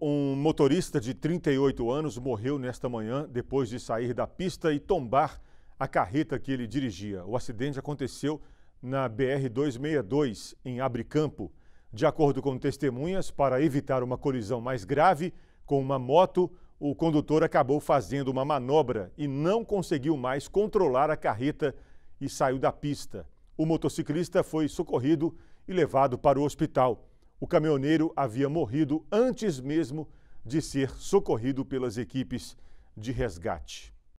Um motorista de 38 anos morreu nesta manhã depois de sair da pista e tombar a carreta que ele dirigia. O acidente aconteceu na BR-262, em Abre Campo. De acordo com testemunhas, para evitar uma colisão mais grave com uma moto, o condutor acabou fazendo uma manobra e não conseguiu mais controlar a carreta e saiu da pista. O motociclista foi socorrido e levado para o hospital. O caminhoneiro havia morrido antes mesmo de ser socorrido pelas equipes de resgate.